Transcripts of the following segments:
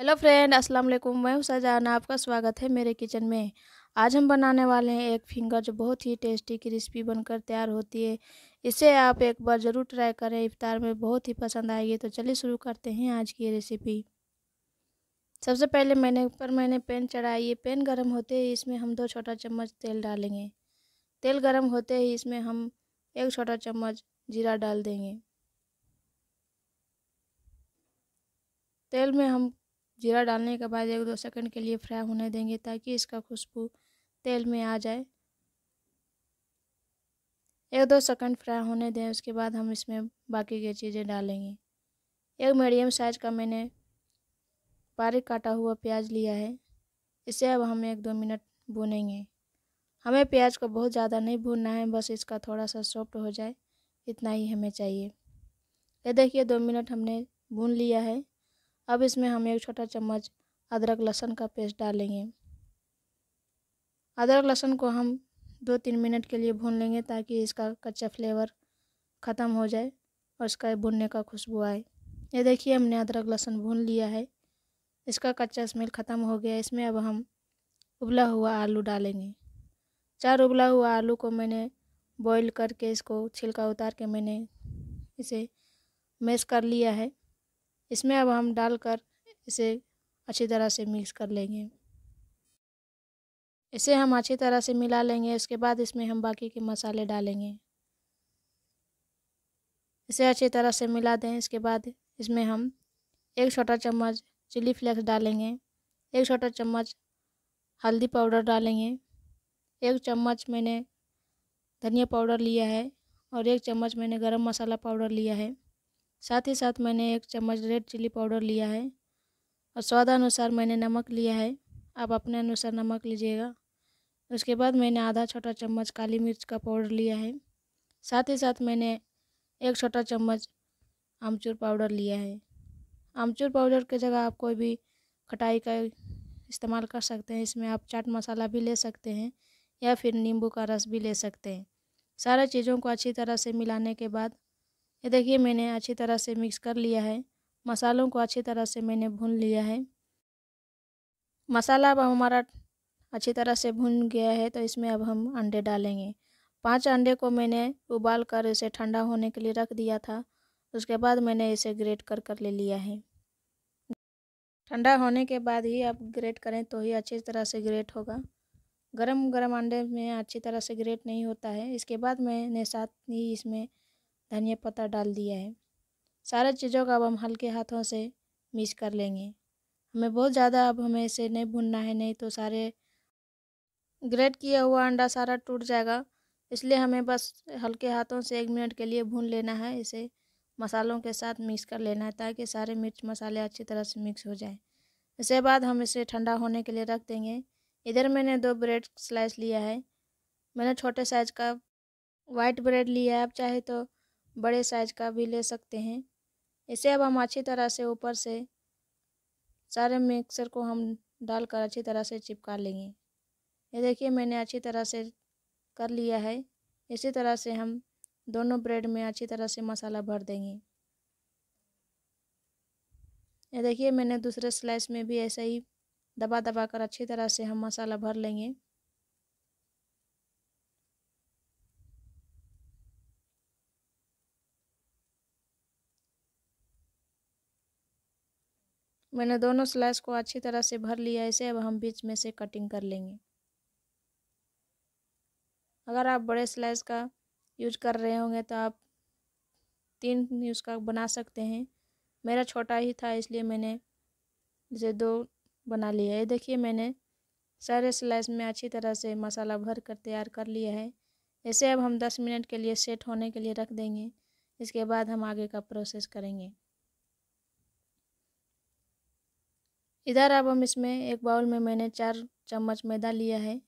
hello friend अस्सलाम वालेकुम मैं हूं आपका स्वागत है मेरे किचन में आज हम बनाने वाले हैं एक फिंगर जो बहुत ही टेस्टी क्रिस्पी बनकर तैयार होती है इसे आप एक बार ज़रूर ट्राई करें इफ्तार में बहुत ही पसंद आएगी तो चलिए शुरू करते हैं आज की रेसिपी सबसे पहले मैंने पर मैंने पैन चढ़ाई ये पैन गर्म होते ही इसमें हम दो छोटा चम्मच तेल डालेंगे तेल गर्म होते ही इसमें हम एक छोटा चम्मच जीरा डाल देंगे तेल में हम जीरा डालने के बाद एक दो सेकंड के लिए फ्राई होने देंगे ताकि इसका खुशबू तेल में आ जाए एक दो सेकंड फ्राई होने दें उसके बाद हम इसमें बाकी की चीज़ें डालेंगे एक मीडियम साइज़ का मैंने बारीक काटा हुआ प्याज लिया है इसे अब हम एक दो मिनट भूनेंगे हमें प्याज को बहुत ज़्यादा नहीं भूनना है बस इसका थोड़ा सा सॉफ्ट हो जाए इतना ही हमें चाहिए ये देखिए दो मिनट हमने भून लिया है अब इसमें हम एक छोटा चम्मच अदरक लहसुन का पेस्ट डालेंगे अदरक लहसुन को हम दो तीन मिनट के लिए भून लेंगे ताकि इसका कच्चा फ्लेवर ख़त्म हो जाए और इसका भुनने का खुशबू आए ये देखिए हमने अदरक लहसुन भून लिया है इसका कच्चा स्मेल ख़त्म हो गया इसमें अब हम उबला हुआ आलू डालेंगे चार उबला हुआ आलू को मैंने बॉईल करके इसको छिलका उतार के मैंने इसे मैश कर लिया है इसमें अब हम डालकर इसे अच्छी तरह से मिक्स कर लेंगे इसे हम अच्छी तरह से मिला लेंगे इसके बाद इसमें हम बाकी के मसाले डालेंगे इसे अच्छी तरह से मिला दें इसके बाद इसमें हम एक छोटा चम्मच चिली फ्लेक्स डालेंगे एक छोटा चम्मच हल्दी पाउडर डालेंगे एक चम्मच मैंने धनिया पाउडर लिया है और एक चम्मच मैंने गरम मसाला पाउडर लिया है साथ ही साथ मैंने एक चम्मच रेड चिली पाउडर लिया है और स्वाद अनुसार मैंने नमक लिया है आप अपने अनुसार नमक लीजिएगा उसके बाद मैंने आधा छोटा चम्मच काली मिर्च का पाउडर लिया है साथ ही साथ मैंने एक छोटा चम्मच आमचूर पाउडर लिया है आमचूर पाउडर की जगह आप कोई भी खटाई का इस्तेमाल कर सकते हैं इसमें आप चाट मसाला भी ले सकते हैं या फिर नींबू का रस भी ले सकते हैं सारे चीज़ों को अच्छी तरह से मिलाने के बाद ये देखिए मैंने अच्छी तरह से मिक्स कर लिया है मसालों को अच्छी तरह से मैंने भून लिया है मसाला अब हमारा अच्छी तरह से भून गया है तो इसमें अब हम अंडे डालेंगे पांच अंडे को मैंने उबाल कर इसे ठंडा होने के लिए रख दिया था उसके बाद मैंने इसे ग्रेट कर कर ले लिया है ठंडा होने के बाद ही आप ग्रेट करें तो ही अच्छी तरह से ग्रेट होगा गरम गरम अंडे में अच्छी तरह से ग्रेट नहीं होता है इसके बाद मैंने साथ ही इसमें धनिया पत्ता डाल दिया है सारे चीज़ों का अब हम हल्के हाथों से मिक्स कर लेंगे हमें बहुत ज़्यादा अब हमें इसे नहीं भुनना है नहीं तो सारे ग्रेट किया हुआ अंडा सारा टूट जाएगा इसलिए हमें बस हल्के हाथों से एक मिनट के लिए भून लेना है इसे मसालों के साथ मिक्स कर लेना है ताकि सारे मिर्च मसाले अच्छी तरह से मिक्स हो जाएं इसके बाद हम इसे ठंडा होने के लिए रख देंगे इधर मैंने दो ब्रेड स्लाइस लिया है मैंने छोटे साइज़ का वाइट ब्रेड लिया है आप चाहे तो बड़े साइज का भी ले सकते हैं इसे अब हम अच्छी तरह से ऊपर से सारे मिक्सर को हम डालकर अच्छी तरह से चिपका लेंगे ये देखिए मैंने अच्छी तरह से कर लिया है इसी तरह से हम दोनों ब्रेड में अच्छी तरह से मसाला भर देंगे ये देखिए मैंने दूसरे स्लाइस में भी ऐसे ही दबा दबा कर अच्छी तरह से हम मसाला भर लेंगे मैंने दोनों स्लाइस को अच्छी तरह से भर लिया इसे अब हम बीच में से कटिंग कर लेंगे अगर आप बड़े स्लाइस का यूज कर रहे होंगे तो आप तीन यूज़ का बना सकते हैं मेरा छोटा ही था इसलिए मैंने इसे दो बना लिया है देखिए मैंने सारे स्लाइस में अच्छी तरह से मसाला भर कर तैयार कर लिया है इसे अब हम 10 मिनट के लिए सेट होने के लिए रख देंगे इसके बाद हम आगे का प्रोसेस करेंगे इधर अब हम इसमें एक बाउल में मैंने चार चम्मच मैदा लिया है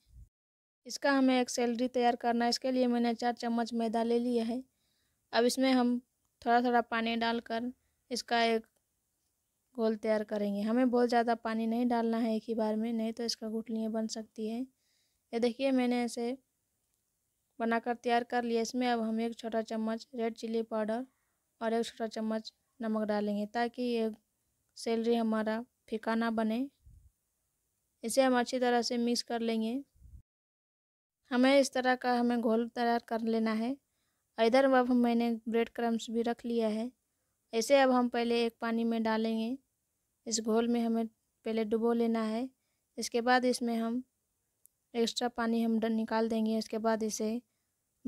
इसका हमें एक सैलरी तैयार करना है इसके लिए मैंने चार चम्मच मैदा ले लिया है अब इसमें हम थोड़ा थोड़ा पानी डालकर इसका एक घोल तैयार करेंगे हमें बहुत ज़्यादा पानी नहीं डालना है एक ही बार में नहीं तो इसका गुटलियाँ बन सकती है ये देखिए मैंने इसे बनाकर तैयार कर लिया इसमें अब हम एक छोटा चम्मच रेड चिली पाउडर और एक छोटा चम्मच नमक डालेंगे ताकि ये सैलरी हमारा फीका ना बने इसे हम अच्छी तरह से मिक्स कर लेंगे हमें इस तरह का हमें घोल तैयार कर लेना है इधर अब मैंने ब्रेड क्रम्स भी रख लिया है ऐसे अब हम पहले एक पानी में डालेंगे इस घोल में हमें पहले डुबो लेना है इसके बाद इसमें हम एक्स्ट्रा पानी हम निकाल देंगे इसके बाद इसे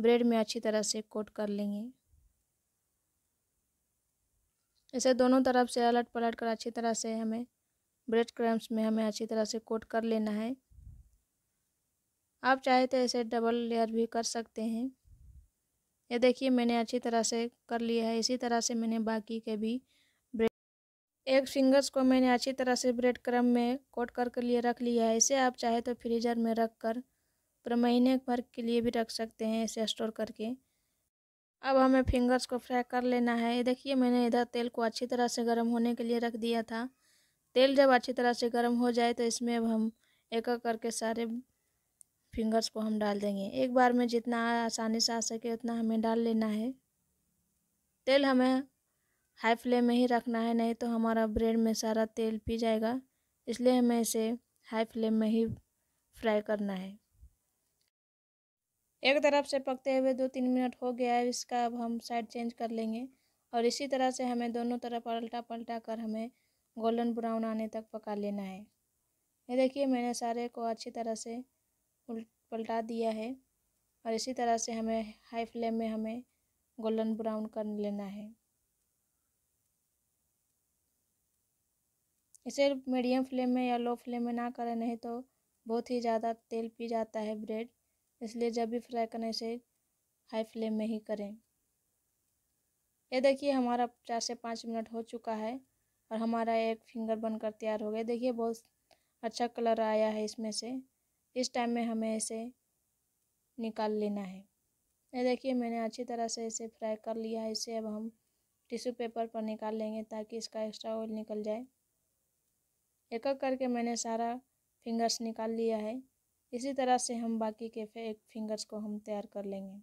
ब्रेड में अच्छी तरह से कोट कर लेंगे इसे दोनों तरफ से अलट पलट कर अच्छी तरह से हमें ब्रेड क्रम्स में हमें अच्छी तरह से कोट कर लेना है आप चाहे तो ऐसे डबल लेयर भी कर सकते हैं ये देखिए मैंने अच्छी तरह से कर लिया है इसी तरह से मैंने बाकी के भी ब्रेड एक फिंगर्स को मैंने अच्छी तरह से ब्रेड क्रम में कोट कर के लिए रख लिया है इसे आप चाहे तो फ्रीजर में रख कर पूरा महीने भर के लिए भी रख सकते हैं इसे स्टोर करके अब हमें फिंगर्स को फ्राई कर लेना है ये देखिए मैंने इधर तेल को अच्छी तरह से गर्म होने के लिए रख दिया था तेल जब अच्छी तरह से गर्म हो जाए तो इसमें अब हम एक एक करके सारे फिंगर्स को हम डाल देंगे एक बार में जितना आसानी से आ सके उतना हमें डाल लेना है तेल हमें हाई फ्लेम में ही रखना है नहीं तो हमारा ब्रेड में सारा तेल पी जाएगा इसलिए हमें इसे हाई फ्लेम में ही फ्राई करना है एक तरफ से पकते हुए दो तीन मिनट हो गया है इसका अब हम साइड चेंज कर लेंगे और इसी तरह से हमें दोनों तरफ पलटा पलटा कर हमें गोल्डन ब्राउन आने तक पका लेना है ये देखिए मैंने सारे को अच्छी तरह से पलटा दिया है और इसी तरह से हमें हाई फ्लेम में हमें गोल्डन ब्राउन कर लेना है इसे मीडियम फ्लेम में या लो फ्लेम में ना करें नहीं तो बहुत ही ज़्यादा तेल पी जाता है ब्रेड इसलिए जब भी फ्राई करें इसे हाई फ्लेम में ही करें ये देखिए हमारा चार से पाँच मिनट हो चुका है और हमारा एक फिंगर बनकर तैयार हो गया देखिए बहुत अच्छा कलर आया है इसमें से इस टाइम में हमें इसे निकाल लेना है ये देखिए मैंने अच्छी तरह से इसे फ्राई कर लिया है इसे अब हम टिश्यू पेपर पर निकाल लेंगे ताकि इसका एक्स्ट्रा ऑयल निकल जाए एक एक करके मैंने सारा फिंगर्स निकाल लिया है इसी तरह से हम बाकी के एक फिंगर्स को हम तैयार कर लेंगे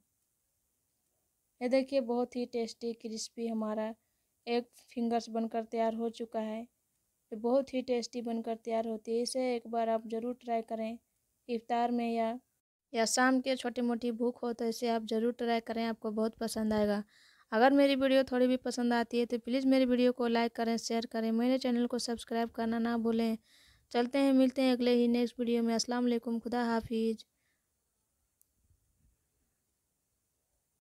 ये देखिए बहुत ही टेस्टी क्रिस्पी हमारा एक फिंगर्स बनकर तैयार हो चुका है तो बहुत ही टेस्टी बनकर तैयार होती है इसे एक बार आप ज़रूर ट्राई करें इफ्तार में या या शाम के छोटी मोटी भूख हो तो इसे आप ज़रूर ट्राई करें आपको बहुत पसंद आएगा अगर मेरी वीडियो थोड़ी भी पसंद आती है तो प्लीज़ मेरी वीडियो को लाइक करें शेयर करें मेरे चैनल को सब्सक्राइब करना ना भूलें चलते हैं मिलते हैं अगले ही नेक्स्ट वीडियो में अस्सलाम वालेकुम खुदा हाफिज़